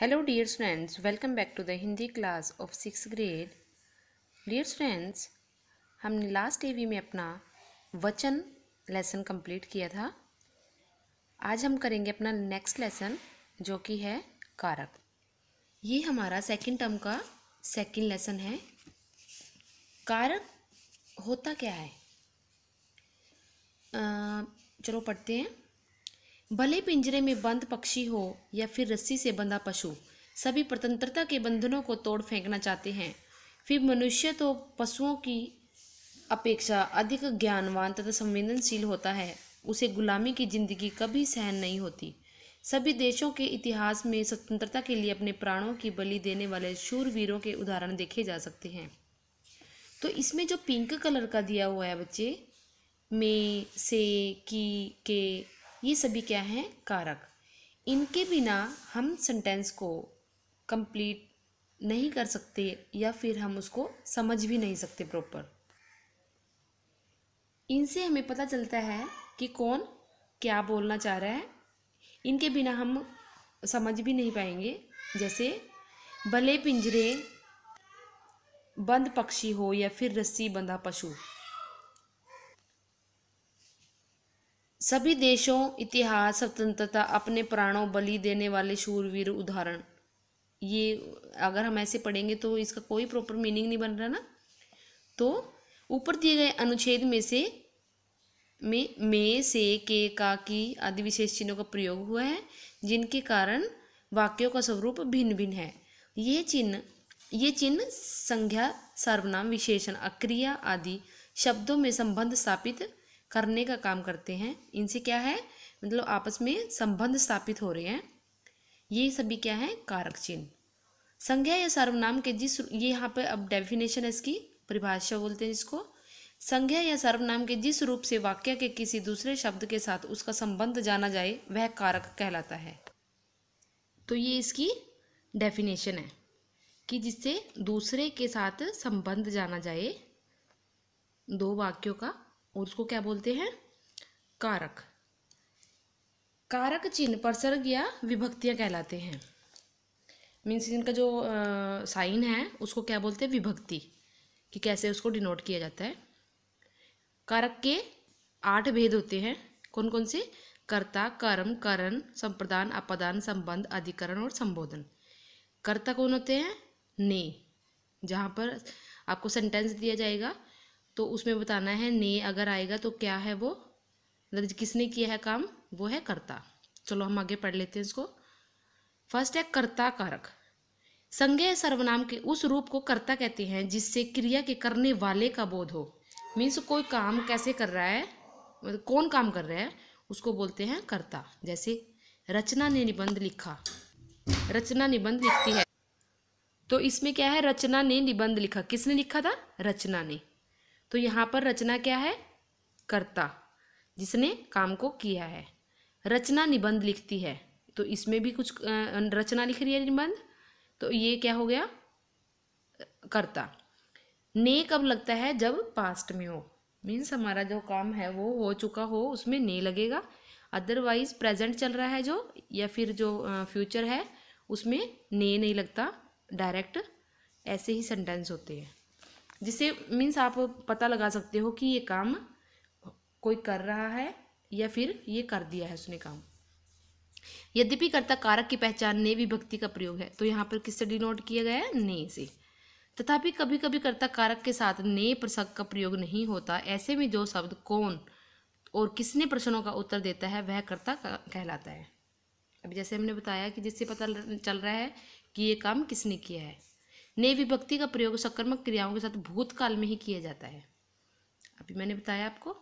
Hello dear friends welcome back to the Hindi class of six grade dear friends, हमने last ए में अपना वचन लेसन कंप्लीट किया था आज हम करेंगे अपना नेक्स्ट लेसन जो कि है कारक ये हमारा सेकंड टर्म का सेकंड लेसन है कारक होता क्या है आ, चलो पढ़ते हैं भले पिंजरे में बंद पक्षी हो या फिर रस्सी से बंधा पशु सभी प्रतंत्रता के बंधनों को तोड़ फेंकना चाहते हैं फिर मनुष्य तो पशुओं की अपेक्षा अधिक ज्ञानवान तथा संवेदनशील होता है उसे गुलामी की जिंदगी कभी सहन नहीं होती सभी देशों के इतिहास में स्वतंत्रता के लिए अपने प्राणों की बलि देने वाले शूरवीरों के उदाहरण देखे जा सकते हैं तो इसमें जो पिंक कलर का दिया हुआ है बच्चे में से की के ये सभी क्या हैं कारक इनके बिना हम सेंटेंस को कंप्लीट नहीं कर सकते या फिर हम उसको समझ भी नहीं सकते प्रॉपर इनसे हमें पता चलता है कि कौन क्या बोलना चाह रहा है इनके बिना हम समझ भी नहीं पाएंगे जैसे भले पिंजरे बंद पक्षी हो या फिर रस्सी बंधा पशु सभी देशों इतिहास स्वतंत्रता अपने प्राणों बलि देने वाले शूरवीर उदाहरण ये अगर हम ऐसे पढ़ेंगे तो इसका कोई प्रॉपर मीनिंग नहीं बन रहा ना तो ऊपर दिए गए अनुच्छेद में से में में से के का की आदि विशेष चिन्हों का प्रयोग हुआ है जिनके कारण वाक्यों का स्वरूप भिन्न भिन्न है ये चिन्ह ये चिन्ह संज्ञा सर्वनाम विशेषण अक्रिया आदि शब्दों में संबंध स्थापित करने का काम करते हैं इनसे क्या है मतलब आपस में संबंध स्थापित हो रहे हैं ये सभी क्या है कारक चिन्ह संज्ञा या सर्वनाम के जिस ये यहाँ पे अब डेफिनेशन है इसकी परिभाषा बोलते हैं इसको संज्ञा या सर्वनाम के जिस रूप से वाक्य के किसी दूसरे शब्द के साथ उसका संबंध जाना जाए वह कारक कहलाता है तो ये इसकी डेफिनेशन है कि जिससे दूसरे के साथ संबंध जाना जाए दो वाक्यों का और उसको क्या बोलते हैं कारक कारक चिन्ह परसर्ग या विभक्तियाँ कहलाते हैं मीन्स इनका जो साइन है उसको क्या बोलते हैं विभक्ति कि कैसे उसको डिनोट किया जाता है कारक के आठ भेद होते हैं कौन कौन से कर्ता कर्म करण संप्रदान अपदान संबंध अधिकरण और संबोधन कर्ता कौन होते हैं ने जहाँ पर आपको सेंटेंस दिया जाएगा तो उसमें बताना है ने अगर आएगा तो क्या है वो मतलब किसने किया है काम वो है कर्ता चलो हम आगे पढ़ लेते हैं इसको फर्स्ट है कर्ता कारक संज्ञा सर्वनाम के उस रूप को कर्ता कहते हैं जिससे क्रिया के करने वाले का बोध हो मीन्स कोई काम कैसे कर रहा है मतलब कौन काम कर रहा है उसको बोलते हैं कर्ता जैसे रचना ने निबंध लिखा रचना निबंध लिखती है तो इसमें क्या है रचना ने निबंध लिखा किसने लिखा था रचना ने तो यहाँ पर रचना क्या है कर्ता जिसने काम को किया है रचना निबंध लिखती है तो इसमें भी कुछ रचना लिख रही है निबंध तो ये क्या हो गया कर्ता ने कब लगता है जब पास्ट में हो मीन्स हमारा जो काम है वो हो चुका हो उसमें ने लगेगा अदरवाइज प्रेजेंट चल रहा है जो या फिर जो फ्यूचर है उसमें ने नहीं लगता डायरेक्ट ऐसे ही सेंटेंस होते हैं जिसे मीन्स आप पता लगा सकते हो कि ये काम कोई कर रहा है या फिर ये कर दिया है उसने काम यद्यपि कर्ता कारक की पहचान ने विभक्ति का प्रयोग है तो यहाँ पर किससे डिनोट किया गया है ने से तथापि कभी कभी कर्ता कारक के साथ ने प्रसंग का प्रयोग नहीं होता ऐसे में जो शब्द कौन और किसने प्रश्नों का उत्तर देता है वह कर्ता कहलाता है अब जैसे हमने बताया कि जिससे पता चल रहा है कि ये काम किसने किया है नई विभक्ति का प्रयोग सक्रमक क्रियाओं के साथ भूतकाल में ही किया जाता है अभी मैंने बताया आपको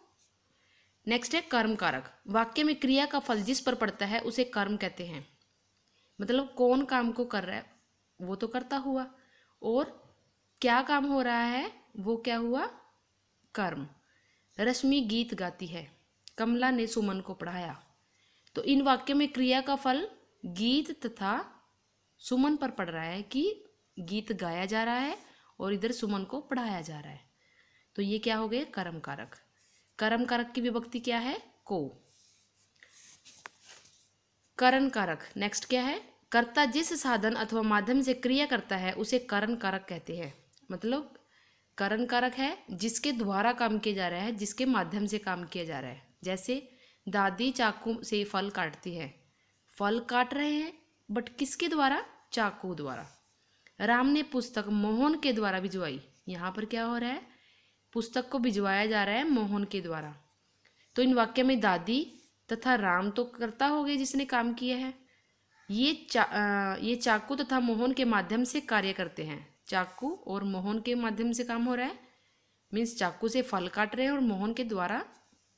नेक्स्ट है कर्म कारक वाक्य में क्रिया का फल जिस पर पड़ता है उसे कर्म कहते हैं मतलब कौन काम को कर रहा है वो तो करता हुआ और क्या काम हो रहा है वो क्या हुआ कर्म रश्मि गीत गाती है कमला ने सुमन को पढ़ाया तो इन वाक्य में क्रिया का फल गीत तथा सुमन पर पड़ रहा है कि गीत गाया जा रहा है और इधर सुमन को पढ़ाया जा रहा है तो ये क्या हो गए कर्म कारक कर्म कारक की विभक्ति क्या है को करण कारक नेक्स्ट क्या है कर्ता जिस साधन अथवा माध्यम से क्रिया करता है उसे करण कारक कहते हैं मतलब करण कारक है जिसके द्वारा काम किया जा रहा है जिसके माध्यम से काम किया जा रहा है जैसे दादी चाकू से फल काटती है फल काट रहे हैं बट किसके द्वारा चाकू द्वारा राम ने पुस्तक मोहन के द्वारा भिजवाई यहाँ पर क्या हो रहा है पुस्तक को भिजवाया जा रहा है मोहन के द्वारा तो इन वाक्य में दादी तथा राम तो करता हो गए जिसने काम किया है ये चा आ, ये चाकू तथा मोहन के माध्यम से कार्य करते हैं चाकू और मोहन के माध्यम से काम हो रहा है मीन्स चाकू से फल काट रहे हैं और मोहन के द्वारा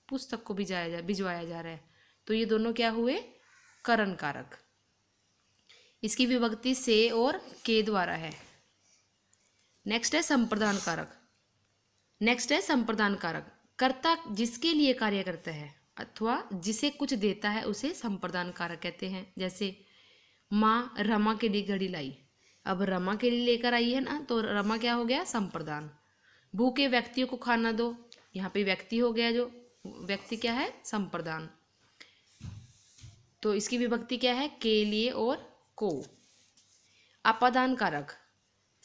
पुस्तक को भिजाया जा भिजवाया जा रहा है तो ये दोनों क्या हुए करण कारक इसकी विभक्ति से और के द्वारा है नेक्स्ट है संप्रदान कारक नेक्स्ट है संप्रदान कारक कर्ता जिसके लिए कार्य करता है अथवा जिसे कुछ देता है उसे संप्रदान कारक कहते हैं जैसे माँ रमा के लिए घड़ी लाई अब रमा के लिए लेकर आई है ना तो रमा क्या हो गया संप्रदान भूखे व्यक्तियों को खाना दो यहाँ पे व्यक्ति हो गया जो व्यक्ति क्या है संप्रदान तो इसकी विभक्ति क्या है के लिए और को अपादान कारक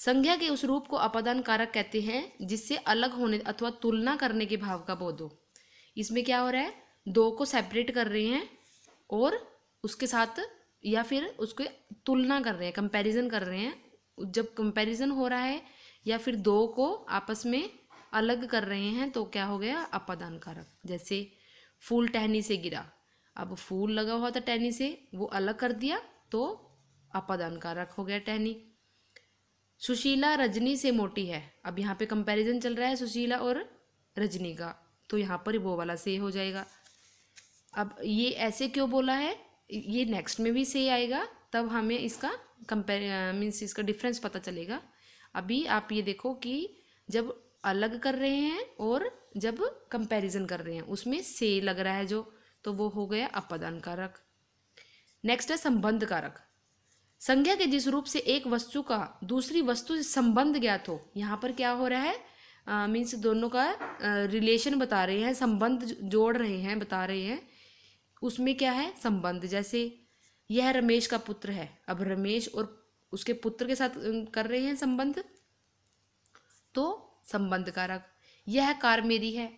संज्ञा के उस रूप को अपादान कारक कहते हैं जिससे अलग होने अथवा तुलना करने के भाव का बोध हो इसमें क्या हो रहा है दो को सेपरेट कर रहे हैं और उसके साथ या फिर उसको तुलना कर रहे हैं कंपैरिजन कर रहे हैं जब कंपैरिजन हो रहा है या फिर दो को आपस में अलग कर रहे हैं तो क्या हो गया अपादान कारक जैसे फूल टहनी से गिरा अब फूल लगा हुआ था टहनी से वो अलग कर दिया तो अपादान कारक हो गया टहनी सुशीला रजनी से मोटी है अब यहाँ पे कंपैरिजन चल रहा है सुशीला और रजनी का तो यहाँ पर वो वाला से हो जाएगा अब ये ऐसे क्यों बोला है ये नेक्स्ट में भी से आएगा तब हमें इसका कंपेर मीन्स इसका डिफरेंस पता चलेगा अभी आप ये देखो कि जब अलग कर रहे हैं और जब कंपैरिजन कर रहे हैं उसमें से लग रहा है जो तो वो हो गया अपादान कारक नेक्स्ट है संबंध कारक संज्ञा के जिस रूप से एक वस्तु का दूसरी वस्तु से संबंध ज्ञात हो यहाँ पर क्या हो रहा है मीन्स दोनों का रिलेशन बता रहे हैं संबंध जोड़ रहे हैं बता रहे हैं उसमें क्या है संबंध जैसे यह रमेश का पुत्र है अब रमेश और उसके पुत्र के साथ कर रहे हैं संबंध तो संबंध कारक यह कार मेरी है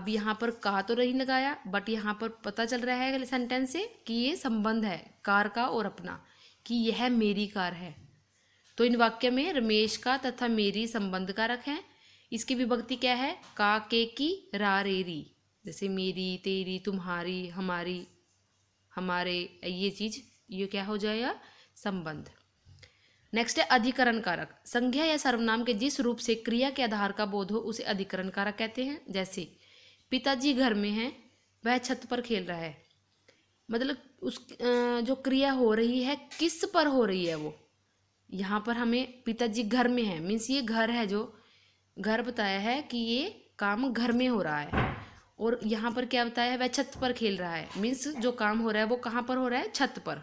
अब यहाँ पर का तो नहीं लगाया बट यहाँ पर पता चल रहा है सेंटेंस से कि ये संबंध है कार का और अपना कि यह मेरी कार है तो इन वाक्य में रमेश का तथा मेरी संबंध कारक हैं इसकी विभक्ति क्या है का के की रा जैसे मेरी तेरी तुम्हारी हमारी हमारे ये चीज ये क्या हो जाएगा संबंध नेक्स्ट है अधिकरण कारक संज्ञा या सर्वनाम के जिस रूप से क्रिया के आधार का बोध हो उसे अधिकरण कारक कहते हैं जैसे पिताजी घर में हैं वह छत पर खेल रहा है मतलब उस जो क्रिया हो रही है किस पर हो रही है वो यहाँ पर हमें पिताजी घर में है मीन्स ये घर है जो घर बताया है कि ये काम घर में हो रहा है और यहाँ पर क्या बताया है वह छत पर खेल रहा है मीन्स जो काम हो रहा है वो कहाँ पर हो रहा है छत पर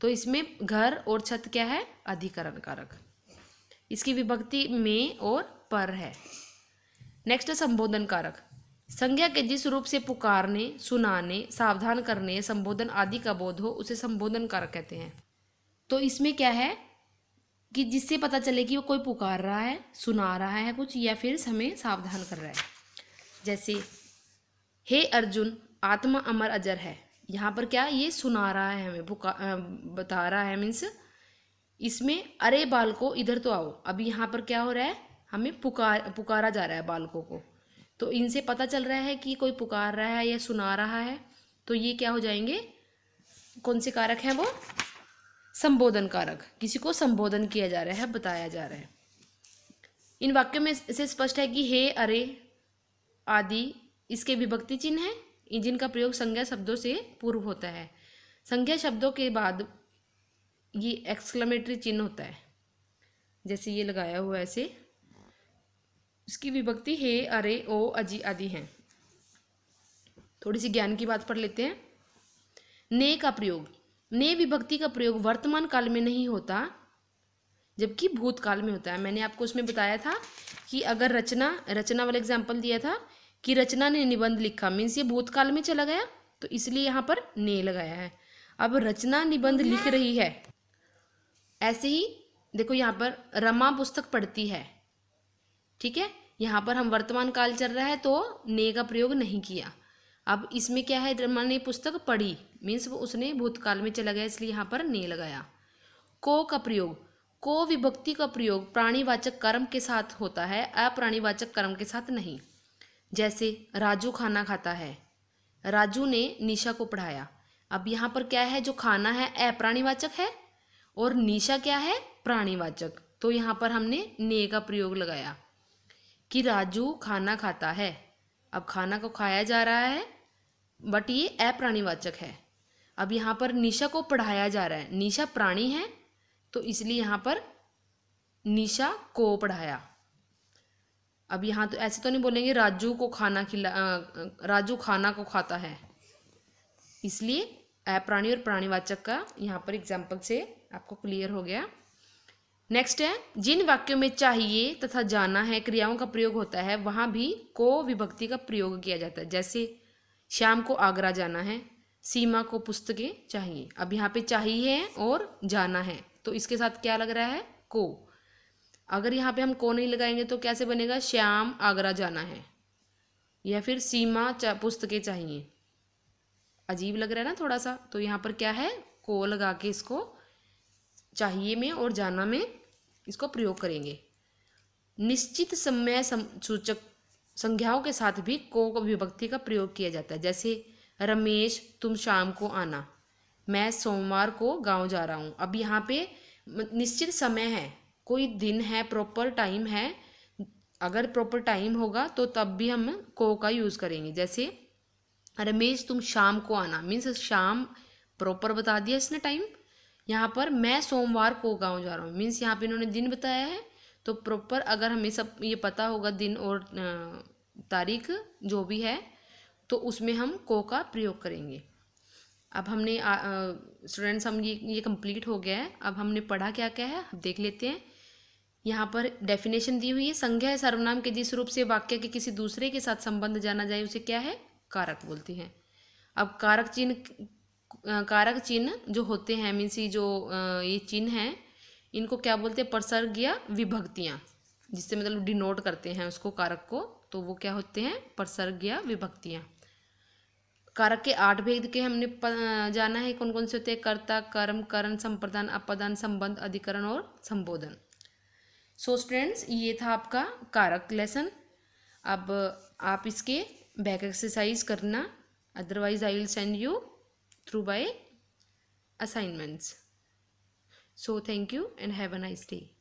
तो इसमें घर और छत क्या है अधिकरण कारक इसकी विभक्ति में और पर है नेक्स्ट है संबोधन कारक संज्ञा के जिस रूप से पुकारने सुनाने सावधान करने संबोधन आदि का बोध हो उसे संबोधन कर कहते हैं तो इसमें क्या है कि जिससे पता चले कि वो कोई पुकार रहा है सुना रहा है कुछ या फिर हमें सावधान कर रहा है जैसे हे अर्जुन आत्मा अमर अजर है यहाँ पर क्या ये सुना रहा है हमें पुकार बता रहा है मीन्स इसमें अरे बालको इधर तो आओ अभी यहाँ पर क्या हो रहा है हमें पुकार पुकारा जा रहा है बालकों को तो इनसे पता चल रहा है कि कोई पुकार रहा है या सुना रहा है तो ये क्या हो जाएंगे कौन से कारक हैं वो संबोधन कारक किसी को संबोधन किया जा रहा है बताया जा रहा है इन वाक्यों में इसे स्पष्ट है कि हे अरे आदि इसके विभक्ति चिन्ह हैं जिनका प्रयोग संज्ञा शब्दों से पूर्व होता है संज्ञा शब्दों के बाद ये एक्सक्लमेटरी चिन्ह होता है जैसे ये लगाया हुआ ऐसे इसकी विभक्ति हे अरे ओ अजी आदि हैं थोड़ी सी ज्ञान की बात पढ़ लेते हैं ने का प्रयोग ने विभक्ति का प्रयोग वर्तमान काल में नहीं होता जबकि भूतकाल में होता है मैंने आपको उसमें बताया था कि अगर रचना रचना वाला एग्जाम्पल दिया था कि रचना ने निबंध लिखा मीन्स ये भूतकाल में चला गया तो इसलिए यहाँ पर ने लगाया है अब रचना निबंध लिख रही है ऐसे ही देखो यहाँ पर रमा पुस्तक पढ़ती है ठीक है यहाँ पर हम वर्तमान काल चल रहा है तो ने का प्रयोग नहीं किया अब इसमें क्या है ब्रह्मा ने पुस्तक पढ़ी मीन्स उसने भूतकाल में चला गया इसलिए यहाँ पर ने लगाया को का प्रयोग को विभक्ति का प्रयोग प्राणीवाचक कर्म के साथ होता है अप्राणीवाचक कर्म के साथ नहीं जैसे राजू खाना खाता है राजू ने निशा को पढ़ाया अब यहाँ पर क्या है जो खाना है अप्राणीवाचक है और निशा क्या है प्राणीवाचक तो यहाँ पर हमने ने का प्रयोग लगाया कि राजू खाना खाता है अब खाना को खाया जा रहा है बट ये अप्राणीवाचक है अब यहाँ पर निशा को पढ़ाया जा रहा है निशा प्राणी है तो इसलिए यहाँ पर निशा को पढ़ाया अब यहाँ तो ऐसे तो नहीं बोलेंगे राजू को खाना खिला राजू खाना को खाता है इसलिए अप्राणी और प्राणीवाचक का यहाँ पर एग्जाम्पल से आपको क्लियर हो गया नेक्स्ट है जिन वाक्यों में चाहिए तथा जाना है क्रियाओं का प्रयोग होता है वहाँ भी को विभक्ति का प्रयोग किया जाता है जैसे श्याम को आगरा जाना है सीमा को पुस्तकें चाहिए अब यहाँ पे चाहिए और जाना है तो इसके साथ क्या लग रहा है को अगर यहाँ पे हम को नहीं लगाएंगे तो कैसे बनेगा श्याम आगरा जाना है या फिर सीमा चा, पुस्तकें चाहिए अजीब लग रहा है ना थोड़ा सा तो यहाँ पर क्या है को लगा के इसको चाहिए में और जाना में इसको प्रयोग करेंगे निश्चित समय सूचक संज्ञाओं के साथ भी को विभक्ति का प्रयोग किया जाता है जैसे रमेश तुम शाम को आना मैं सोमवार को गांव जा रहा हूँ अब यहाँ पे निश्चित समय है कोई दिन है प्रॉपर टाइम है अगर प्रॉपर टाइम होगा तो तब भी हम को का यूज़ करेंगे जैसे रमेश तुम शाम को आना मीन्स शाम प्रॉपर बता दिया इसने टाइम यहाँ पर मैं सोमवार को गाँव जा रहा हूँ मीन्स यहाँ पर इन्होंने दिन बताया है तो प्रॉपर अगर हमें सब ये पता होगा दिन और तारीख जो भी है तो उसमें हम को का प्रयोग करेंगे अब हमने स्टूडेंट्स हम ये ये कंप्लीट हो गया है अब हमने पढ़ा क्या क्या है देख लेते हैं यहाँ पर डेफिनेशन दी हुई है संज्ञा है सर्वनाम के जिस रूप से वाक्य के किसी दूसरे के साथ संबंध जाना जाए उसे क्या है कारक बोलते हैं अब कारक चिन्ह कारक चिन्ह जो होते हैं मीन्स जो ये चिन्ह हैं इनको क्या बोलते हैं प्रसर्ग या विभक्तियाँ जिससे मतलब डिनोट करते हैं उसको कारक को तो वो क्या होते हैं प्रसर्ग या विभक्तियाँ कारक के आठ भेद के हमने जाना है कौन कौन से होते हैं कर्ता कर्म करण संप्रदान अपदान संबंध अधिकरण और संबोधन सो so स्टूडेंट्स ये था आपका कारक लेसन अब आप इसके बैक एक्सरसाइज करना otherwise I will send you through by assignments. So thank you and have a nice day.